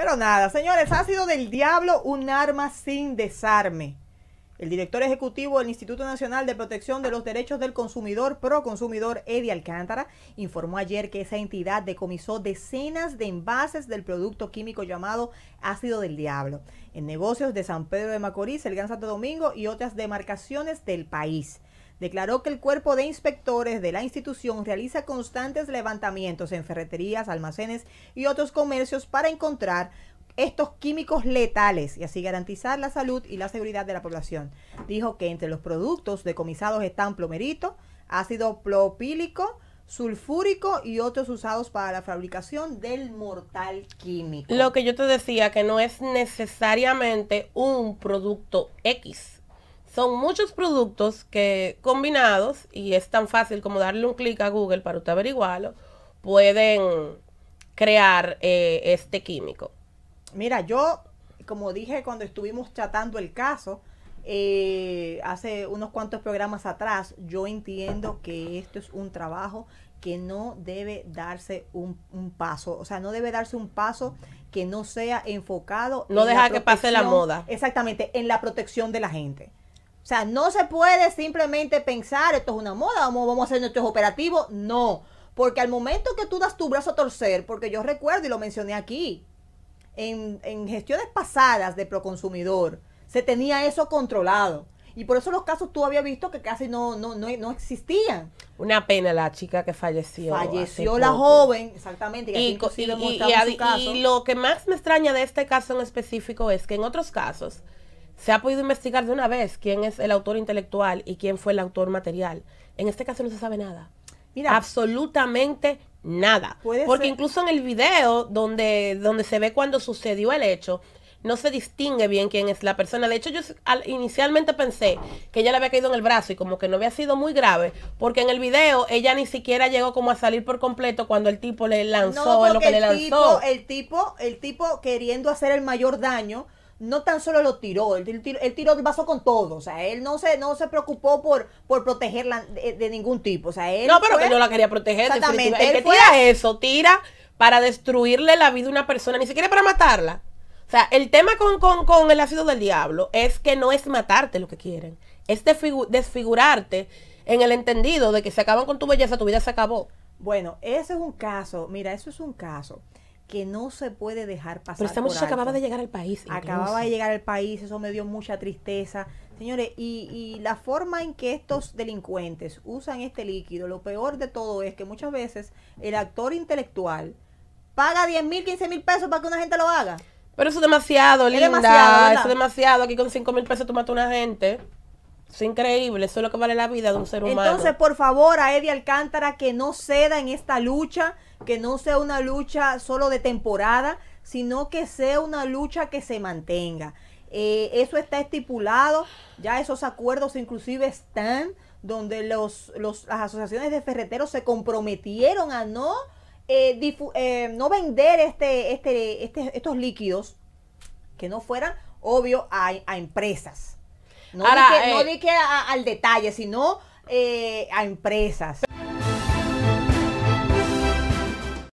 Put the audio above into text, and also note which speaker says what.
Speaker 1: Pero nada, señores, ácido del diablo, un arma sin desarme. El director ejecutivo del Instituto Nacional de Protección de los Derechos del Consumidor, Consumidor, Eddie Alcántara, informó ayer que esa entidad decomisó decenas de envases del producto químico llamado ácido del diablo en negocios de San Pedro de Macorís, el Gran Santo Domingo y otras demarcaciones del país declaró que el cuerpo de inspectores de la institución realiza constantes levantamientos en ferreterías, almacenes y otros comercios para encontrar estos químicos letales y así garantizar la salud y la seguridad de la población. Dijo que entre los productos decomisados están plomerito, ácido plopílico, sulfúrico y otros usados para la fabricación del mortal químico.
Speaker 2: Lo que yo te decía, que no es necesariamente un producto X son muchos productos que combinados, y es tan fácil como darle un clic a Google para usted averiguarlo, pueden crear eh, este químico.
Speaker 1: Mira, yo, como dije cuando estuvimos tratando el caso, eh, hace unos cuantos programas atrás, yo entiendo que esto es un trabajo que no debe darse un, paso, o sea, no debe darse un paso que no sea enfocado. No deja que pase la moda. Exactamente, en la protección de la gente. O sea, no se puede simplemente pensar, esto es una moda, vamos, vamos a hacer nuestros operativos. No, porque al momento que tú das tu brazo a torcer, porque yo recuerdo y lo mencioné aquí, en, gestiones pasadas de Proconsumidor, se tenía eso controlado. Y por eso los casos tú habías visto que casi no, no, no, existían.
Speaker 2: Una pena la chica que falleció. Falleció la joven,
Speaker 1: exactamente. y, lo
Speaker 2: que más me extraña de este caso en específico es que en otros casos se ha podido investigar de una vez quién es el autor intelectual y quién fue el autor material. En este caso no se sabe nada. Mira, absolutamente nada. Porque incluso en el video donde, donde se ve cuando sucedió el hecho, no se distingue bien quién es la persona. De hecho, yo inicialmente pensé que ella le había caído en el brazo y como que no había sido muy grave, porque en el video ella ni siquiera llegó como a salir por completo cuando el tipo le lanzó lo que le lanzó. Tipo, el
Speaker 1: tipo, el tipo queriendo hacer el mayor daño no tan solo lo tiró, él, tiró, el vaso con todo, o sea, él no se, no se preocupó por, por protegerla de, ningún tipo, o sea, él... No, pero que no la quería proteger, exactamente. El él que tira eso,
Speaker 2: tira para destruirle la vida a una persona, ni siquiera para matarla. O sea, el tema con, con, el ácido del diablo es que no es matarte lo que quieren, es desfigurarte
Speaker 1: en el entendido de que se
Speaker 2: acaban con tu belleza, tu vida se acabó.
Speaker 1: Bueno, ese es un caso, mira, eso es un caso que no se puede dejar pasar. Pero esta muchacha acababa de llegar al país. Acababa de llegar al país, eso me dio mucha tristeza. Señores, y, la forma en que estos delincuentes usan este líquido, lo peor de todo es que muchas veces el actor intelectual paga 10 mil, 15 mil pesos para que una gente lo haga. Pero eso es demasiado, es linda. eso es
Speaker 2: demasiado. Aquí con 5 mil pesos tú matas a una gente. Es increíble, eso es lo que vale la vida de un ser humano. Entonces,
Speaker 1: por favor, a Eddie Alcántara que no ceda en esta lucha, que no sea una lucha solo de temporada, sino que sea una lucha que se mantenga. Eh, eso está estipulado, ya esos acuerdos inclusive están donde los, las asociaciones de ferreteros se comprometieron a no, eh, eh, no vender este, este, este, estos líquidos que no fueran, obvio, a empresas no di que, eh, al detalle, sino eh, a empresas.